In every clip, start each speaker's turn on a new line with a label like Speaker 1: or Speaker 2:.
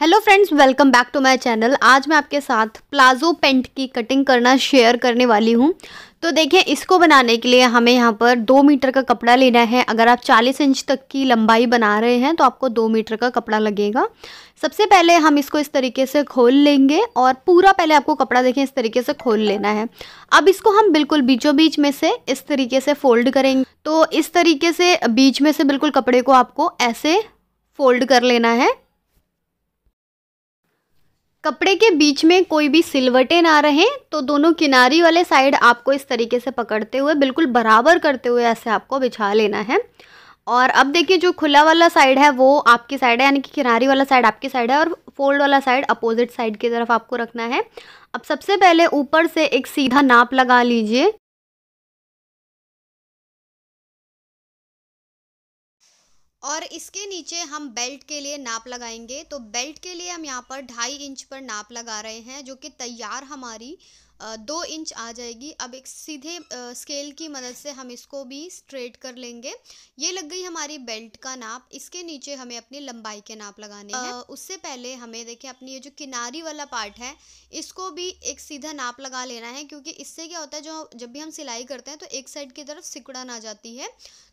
Speaker 1: hello friends welcome back to my channel आज मैं आपके साथ प्लाजो पेंट की कटिंग करना शेयर करने वाली हूँ तो देखिए इसको बनाने के लिए हमें यहाँ पर दो मीटर का कपड़ा लेना है अगर आप 40 इंच तक की लंबाई बना रहे हैं तो आपको दो मीटर का कपड़ा लगेगा सबसे पहले हम इसको इस तरीके से खोल लेंगे और पूरा पहले आपको कपड़ा देखें इस तरीके से खोल लेना है अब इसको हम बिल्कुल बीचों बीच में से इस तरीके से फोल्ड करेंगे तो इस तरीके से बीच में से बिल्कुल कपड़े को आपको ऐसे फोल्ड कर लेना है कपड़े के बीच में कोई भी सिलवटे ना रहें तो दोनों किनारी वाले साइड आपको इस तरीके से पकड़ते हुए बिल्कुल बराबर करते हुए ऐसे आपको बिछा लेना है और अब देखिए जो खुला वाला साइड है वो आपकी साइड है यानी कि किनारी वाला साइड आपकी साइड है और फोल्ड वाला साइड अपोजिट साइड की तरफ आपको रखना है अब सबसे पहले ऊपर से एक सीधा नाप लगा लीजिए और इसके नीचे हम बेल्ट के लिए नाप लगाएंगे तो बेल्ट के लिए हम यहाँ पर ढाई इंच पर नाप लगा रहे हैं जो कि तैयार हमारी दो इंच आ जाएगी अब एक सीधे स्केल की मदद से हम इसको भी स्ट्रेट कर लेंगे ये लग गई हमारी बेल्ट का नाप इसके नीचे हमें अपनी लंबाई के नाप लगाने हैं उससे पहले हमें देखें अपनी ये जो किनारी वाला पार्ट है इसको भी एक सीधा नाप लगा लेना है क्योंकि इससे क्या होता है जो जब भी हम सिलाई करते हैं तो एक साइड की तरफ सिकुड़न आ जाती है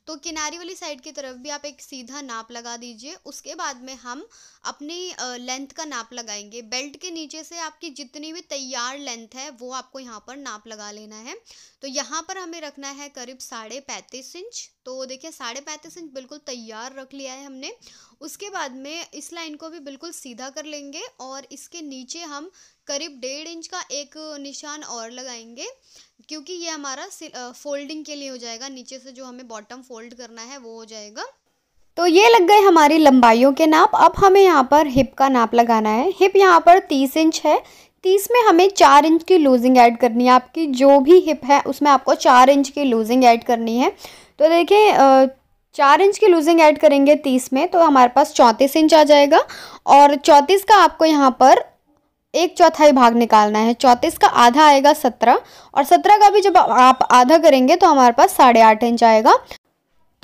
Speaker 1: तो किनारी वाली साइड की तरफ भी आप एक सीधा नाप लगा दीजिए उसके बाद में हम अपनी लेंथ का नाप लगाएंगे बेल्ट के नीचे से आपकी जितनी भी तैयार लेंथ है वो आपको यहाँ पर नाप लगा लेना है तो यहाँ पर हमें रखना है करीब साढ़े पैंतीस इंच तो देखिए साढ़े पैंतीस इंच बिल्कुल तैयार रख लिया है हमने उसके बाद में इस लाइन को भी बिल्कुल सीधा कर लेंगे और इसके नीचे हम करीब डेढ़ इंच का एक निशान और लगाएंगे क्योंकि ये हमारा फोल्डिंग के लिए हो जाएगा नीचे से जो हमें बॉटम फोल्ड करना है वो हो जाएगा तो ये लग गए हमारी लंबाइयों के नाप अब हमें यहाँ पर हिप का नाप लगाना है हिप यहाँ पर तीस इंच है तीस में हमें चार इंच की लूजिंग ऐड करनी है आपकी जो भी हिप है उसमें आपको चार इंच की लूजिंग ऐड करनी है तो देखिए चार इंच की लूजिंग ऐड करेंगे तीस में तो हमारे पास चौंतीस इंच आ जाएगा और चौंतीस का आपको यहाँ पर एक चौथाई भाग निकालना है चौंतीस का आधा आएगा सत्रह और सत्रह का भी जब आप आधा करेंगे तो हमारे पास साढ़े आठ इंच आएगा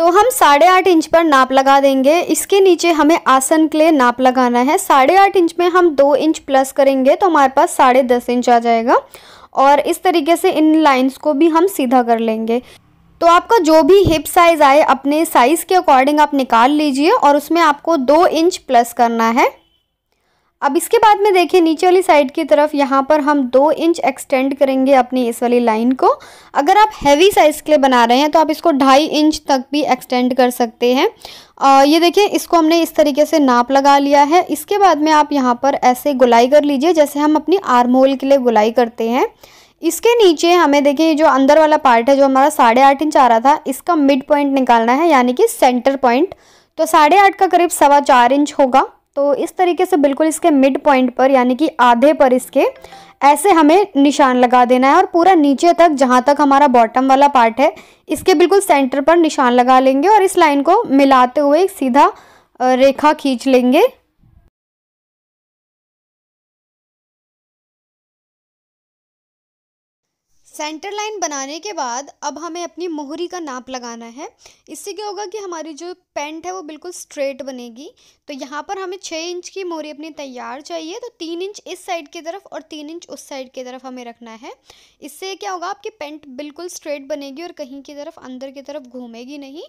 Speaker 1: तो हम साढ़े आठ इंच पर नाप लगा देंगे इसके नीचे हमें आसन के लिए नाप लगाना है साढ़े आठ इंच में हम दो इंच प्लस करेंगे तो हमारे पास साढ़े दस इंच आ जाएगा और इस तरीके से इन लाइंस को भी हम सीधा कर लेंगे तो आपका जो भी हिप साइज़ आए अपने साइज़ के अकॉर्डिंग आप निकाल लीजिए और उसमें आपको दो इंच प्लस करना है अब इसके बाद में देखिए नीचे वाली साइड की तरफ यहाँ पर हम दो इंच एक्सटेंड करेंगे अपनी इस वाली लाइन को अगर आप हैवी साइज़ के लिए बना रहे हैं तो आप इसको ढाई इंच तक भी एक्सटेंड कर सकते हैं आ, ये देखिए इसको हमने इस तरीके से नाप लगा लिया है इसके बाद में आप यहाँ पर ऐसे गुलाई कर लीजिए जैसे हम अपनी आर्म होल के लिए गुलाई करते हैं इसके नीचे हमें देखिए जो अंदर वाला पार्ट है जो हमारा साढ़े आठ इंच आ रहा था इसका मिड पॉइंट निकालना है यानी कि सेंटर पॉइंट तो साढ़े आठ का करीब सवा चार इंच होगा तो इस तरीके से बिल्कुल इसके मिड पॉइंट पर यानी कि आधे पर इसके ऐसे हमें निशान लगा देना है और पूरा नीचे तक जहाँ तक हमारा बॉटम वाला पार्ट है इसके बिल्कुल सेंटर पर निशान लगा लेंगे और इस लाइन को मिलाते हुए एक सीधा रेखा खींच लेंगे सेंटर लाइन बनाने के बाद अब हमें अपनी मोहरी का नाप लगाना है इससे क्या होगा कि हमारी जो पेंट है वो बिल्कुल स्ट्रेट बनेगी तो यहाँ पर हमें छः इंच की मोहरी अपनी तैयार चाहिए तो तीन इंच इस साइड की तरफ और तीन इंच उस साइड की तरफ हमें रखना है इससे क्या होगा आपकी पेंट बिल्कुल स्ट्रेट बनेगी और कहीं की तरफ अंदर की तरफ घूमेगी नहीं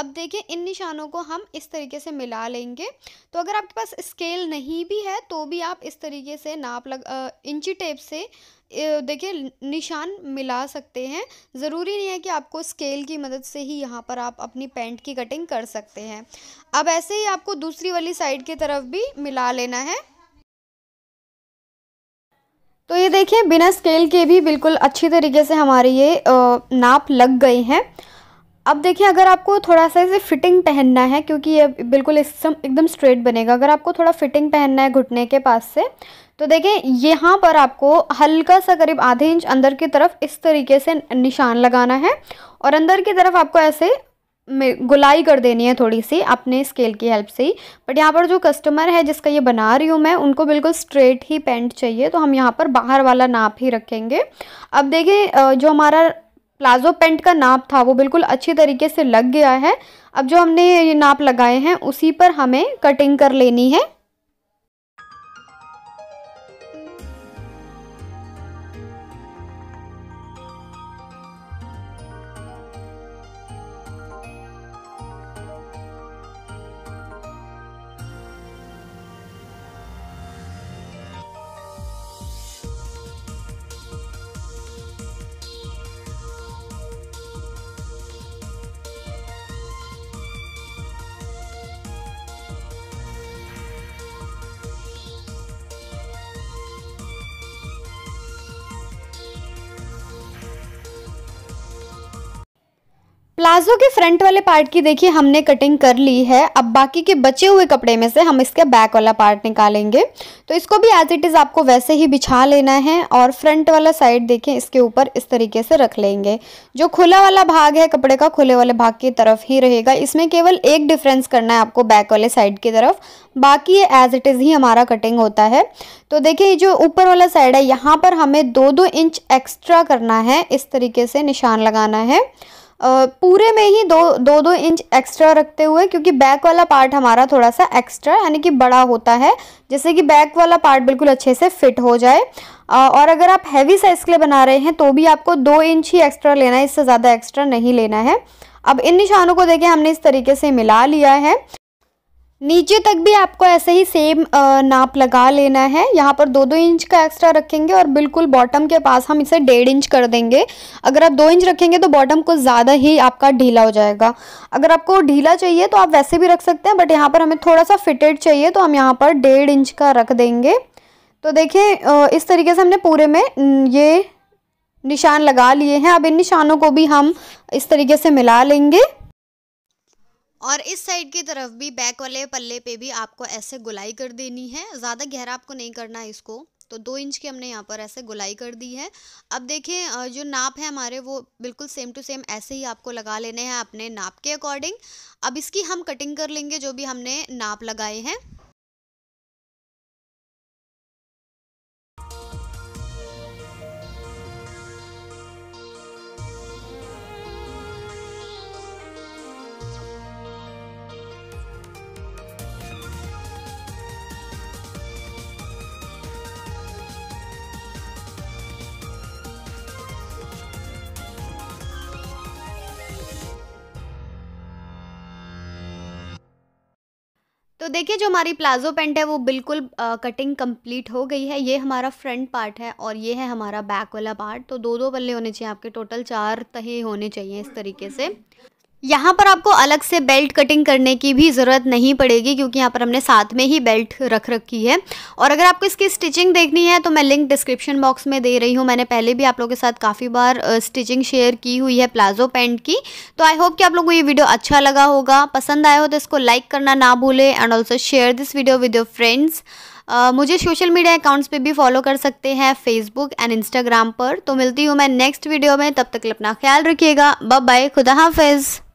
Speaker 1: अब देखिए इन निशानों को हम इस तरीके से मिला लेंगे तो अगर आपके पास स्केल नहीं भी है तो भी आप इस तरीके से नाप लग इंची टेप से देखिए निशान मिला सकते हैं ज़रूरी नहीं है कि आपको स्केल की मदद से ही यहाँ पर आप अपनी पैंट की कटिंग कर सकते हैं अब ऐसे ही आपको दूसरी वाली साइड की तरफ भी मिला लेना है तो ये देखिए बिना स्केल के भी बिल्कुल अच्छी तरीके से हमारी ये नाप लग गई है अब देखिए अगर आपको थोड़ा सा इसे फिटिंग पहनना है क्योंकि ये बिल्कुल एकदम स्ट्रेट बनेगा अगर आपको थोड़ा फिटिंग पहनना है घुटने के पास से तो देखिए यहाँ पर आपको हल्का सा करीब आधे इंच अंदर की तरफ इस तरीके से निशान लगाना है और अंदर की तरफ आपको ऐसे गुलाई कर देनी है थोड़ी सी अपने स्केल की हेल्प से ही बट यहाँ पर जो कस्टमर है जिसका ये बना रही हूँ मैं उनको बिल्कुल स्ट्रेट ही पैंट चाहिए तो हम यहाँ पर बाहर वाला नाप ही रखेंगे अब देखिए जो हमारा प्लाजो पेंट का नाप था वो बिल्कुल अच्छी तरीके से लग गया है अब जो हमने ये नाप लगाए हैं उसी पर हमें कटिंग कर लेनी है प्लाजो के फ्रंट वाले पार्ट की देखिए हमने कटिंग कर ली है अब बाकी के बचे हुए कपड़े में से हम इसके बैक वाला पार्ट निकालेंगे तो इसको भी एज इट इज़ आपको वैसे ही बिछा लेना है और फ्रंट वाला साइड देखें इसके ऊपर इस तरीके से रख लेंगे जो खुला वाला भाग है कपड़े का खुले वाले भाग की तरफ ही रहेगा इसमें केवल एक डिफरेंस करना है आपको बैक वाले साइड की तरफ बाकी ये एज इट इज़ ही हमारा कटिंग होता है तो देखिये जो ऊपर वाला साइड है यहाँ पर हमें दो दो इंच एक्स्ट्रा करना है इस तरीके से निशान लगाना है पूरे में ही दो दो दो इंच एक्स्ट्रा रखते हुए क्योंकि बैक वाला पार्ट हमारा थोड़ा सा एक्स्ट्रा यानी कि बड़ा होता है जैसे कि बैक वाला पार्ट बिल्कुल अच्छे से फिट हो जाए और अगर आप हैवी साइज़ के लिए बना रहे हैं तो भी आपको दो इंच ही एक्स्ट्रा लेना है इससे ज़्यादा एक्स्ट्रा नहीं लेना है अब इन निशानों को देखें हमने इस तरीके से मिला लिया है नीचे तक भी आपको ऐसे ही सेम नाप लगा लेना है यहाँ पर दो दो इंच का एक्स्ट्रा रखेंगे और बिल्कुल बॉटम के पास हम इसे डेढ़ इंच कर देंगे अगर आप दो इंच रखेंगे तो बॉटम कुछ ज़्यादा ही आपका ढीला हो जाएगा अगर आपको ढीला चाहिए तो आप वैसे भी रख सकते हैं बट यहाँ पर हमें थोड़ा सा फिटेड चाहिए तो हम यहाँ पर डेढ़ इंच का रख देंगे तो देखिए इस तरीके से हमने पूरे में ये निशान लगा लिए हैं अब इन निशानों को भी हम इस तरीके से मिला लेंगे और इस साइड की तरफ भी बैक वाले पल्ले पे भी आपको ऐसे गुलाई कर देनी है ज़्यादा गहरा आपको नहीं करना है इसको तो दो इंच की हमने यहाँ पर ऐसे गुलाई कर दी है अब देखें जो नाप है हमारे वो बिल्कुल सेम टू सेम ऐसे ही आपको लगा लेने हैं अपने नाप के अकॉर्डिंग अब इसकी हम कटिंग कर लेंगे जो भी हमने नाप लगाए हैं तो देखिए जो हमारी प्लाजो पेंट है वो बिल्कुल आ, कटिंग कंप्लीट हो गई है ये हमारा फ्रंट पार्ट है और ये है हमारा बैक वाला पार्ट तो दो दो पल्ले होने चाहिए आपके टोटल चार तहे होने चाहिए इस तरीके से यहाँ पर आपको अलग से बेल्ट कटिंग करने की भी ज़रूरत नहीं पड़ेगी क्योंकि यहाँ पर हमने साथ में ही बेल्ट रख रखी है और अगर आपको इसकी स्टिचिंग देखनी है तो मैं लिंक डिस्क्रिप्शन बॉक्स में दे रही हूँ मैंने पहले भी आप लोगों के साथ काफ़ी बार स्टिचिंग शेयर की हुई है प्लाजो पैंट की तो आई होप कि आप लोगों को ये वीडियो अच्छा लगा होगा पसंद आया हो तो इसको लाइक करना ना भूलें and also share this video with your friends मुझे सोशल मीडिया अकाउंट्स पर भी फॉलो कर सकते हैं फेसबुक एंड इंस्टाग्राम पर तो मिलती हूँ मैं नेक्स्ट वीडियो में तब तक अपना ख्याल रखिएगा बाय बाय खुदा हाफिज़